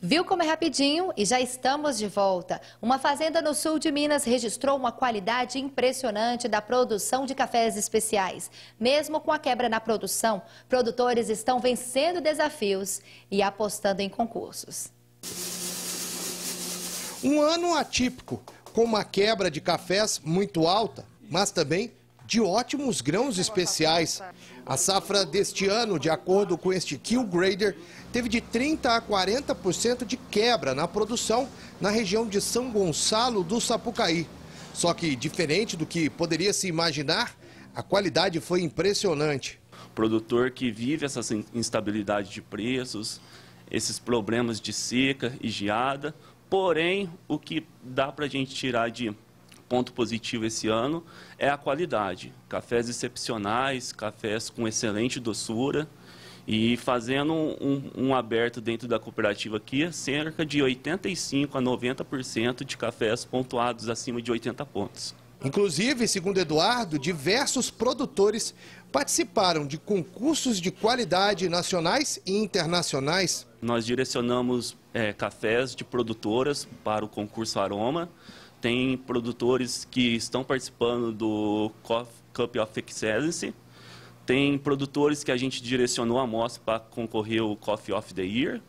Viu como é rapidinho? E já estamos de volta. Uma fazenda no sul de Minas registrou uma qualidade impressionante da produção de cafés especiais. Mesmo com a quebra na produção, produtores estão vencendo desafios e apostando em concursos. Um ano atípico, com uma quebra de cafés muito alta, mas também de ótimos grãos especiais. A safra deste ano, de acordo com este Kill Grader, teve de 30% a 40% de quebra na produção na região de São Gonçalo do Sapucaí. Só que, diferente do que poderia se imaginar, a qualidade foi impressionante. O produtor que vive essa instabilidade de preços, esses problemas de seca e geada, porém, o que dá para a gente tirar de ponto positivo esse ano é a qualidade. Cafés excepcionais, cafés com excelente doçura e fazendo um, um aberto dentro da cooperativa aqui, cerca de 85 a 90% de cafés pontuados acima de 80 pontos. Inclusive, segundo Eduardo, diversos produtores participaram de concursos de qualidade nacionais e internacionais. Nós direcionamos é, cafés de produtoras para o concurso Aroma tem produtores que estão participando do Cup of Excellence, tem produtores que a gente direcionou a mostra para concorrer ao Coffee of the Year,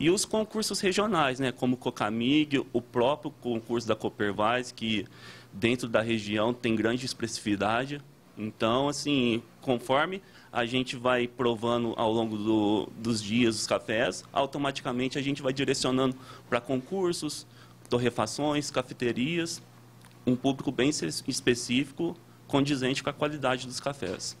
e os concursos regionais, né, como o Cocamig, o próprio concurso da Coopervise, que dentro da região tem grande expressividade. Então, assim, conforme a gente vai provando ao longo do, dos dias os cafés, automaticamente a gente vai direcionando para concursos, torrefações, cafeterias, um público bem específico, condizente com a qualidade dos cafés.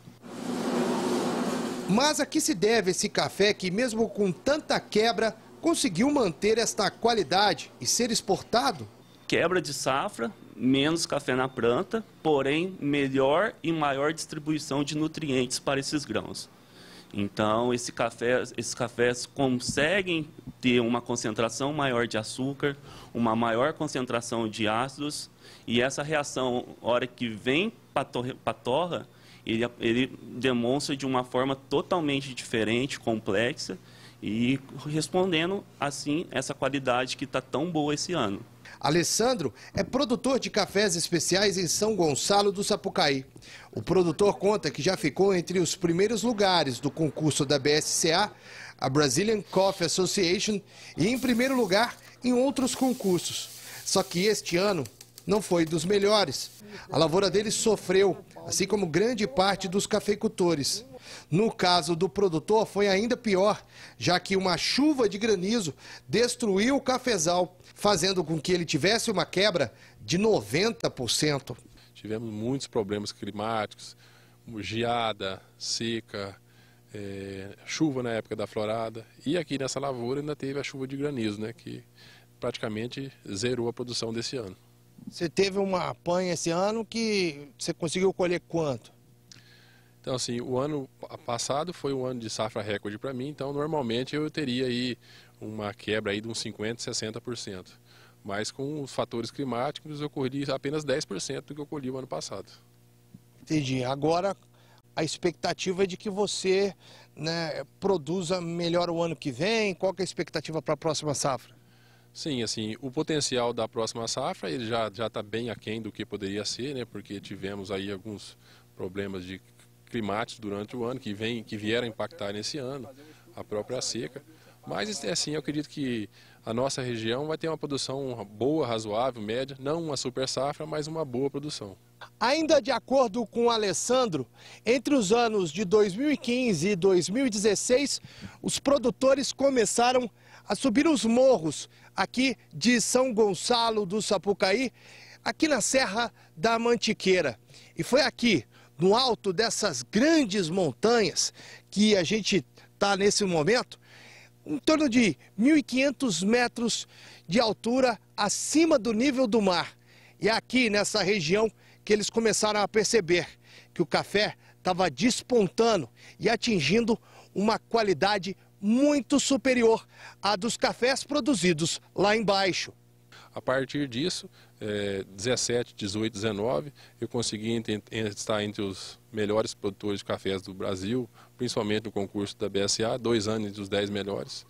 Mas a que se deve esse café que, mesmo com tanta quebra, conseguiu manter esta qualidade e ser exportado? Quebra de safra, menos café na planta, porém melhor e maior distribuição de nutrientes para esses grãos. Então, esse café, esses cafés conseguem ter uma concentração maior de açúcar, uma maior concentração de ácidos, e essa reação, hora que vem para a torra, ele, ele demonstra de uma forma totalmente diferente, complexa, e respondendo, assim, essa qualidade que está tão boa esse ano. Alessandro é produtor de cafés especiais em São Gonçalo do Sapucaí. O produtor conta que já ficou entre os primeiros lugares do concurso da BSCA, a Brazilian Coffee Association, e em primeiro lugar em outros concursos. Só que este ano não foi dos melhores. A lavoura dele sofreu, assim como grande parte dos cafeicultores. No caso do produtor, foi ainda pior, já que uma chuva de granizo destruiu o cafezal, fazendo com que ele tivesse uma quebra de 90%. Tivemos muitos problemas climáticos, geada, seca, é, chuva na época da florada. E aqui nessa lavoura ainda teve a chuva de granizo, né, que praticamente zerou a produção desse ano. Você teve uma apanha esse ano que você conseguiu colher quanto? Então, assim, o ano passado foi um ano de safra recorde para mim, então normalmente eu teria aí uma quebra aí de uns 50%, 60%. Mas com os fatores climáticos eu colhi apenas 10% do que eu colhi o ano passado. Entendi. Agora a expectativa é de que você né, produza melhor o ano que vem? Qual que é a expectativa para a próxima safra? Sim, assim, o potencial da próxima safra ele já está bem aquém do que poderia ser, né, porque tivemos aí alguns problemas de climáticos durante o ano, que, vem, que vieram impactar nesse ano, a própria seca. Mas, é assim, eu acredito que a nossa região vai ter uma produção boa, razoável, média, não uma super safra, mas uma boa produção. Ainda de acordo com o Alessandro, entre os anos de 2015 e 2016, os produtores começaram a subir os morros aqui de São Gonçalo do Sapucaí, aqui na Serra da Mantiqueira. E foi aqui, no alto dessas grandes montanhas que a gente está nesse momento, em torno de 1.500 metros de altura acima do nível do mar. E é aqui nessa região que eles começaram a perceber que o café estava despontando e atingindo uma qualidade muito superior à dos cafés produzidos lá embaixo. A partir disso, é, 17, 18, 19, eu consegui estar entre os melhores produtores de cafés do Brasil, principalmente no concurso da BSA, dois anos dos dez 10 melhores.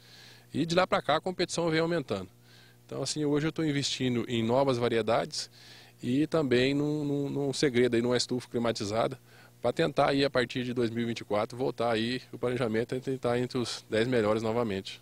E de lá para cá a competição vem aumentando. Então, assim, hoje eu estou investindo em novas variedades e também num, num, num segredo, aí, numa estufa climatizada, para tentar aí a partir de 2024 voltar aí o planejamento e tentar entre os 10 melhores novamente.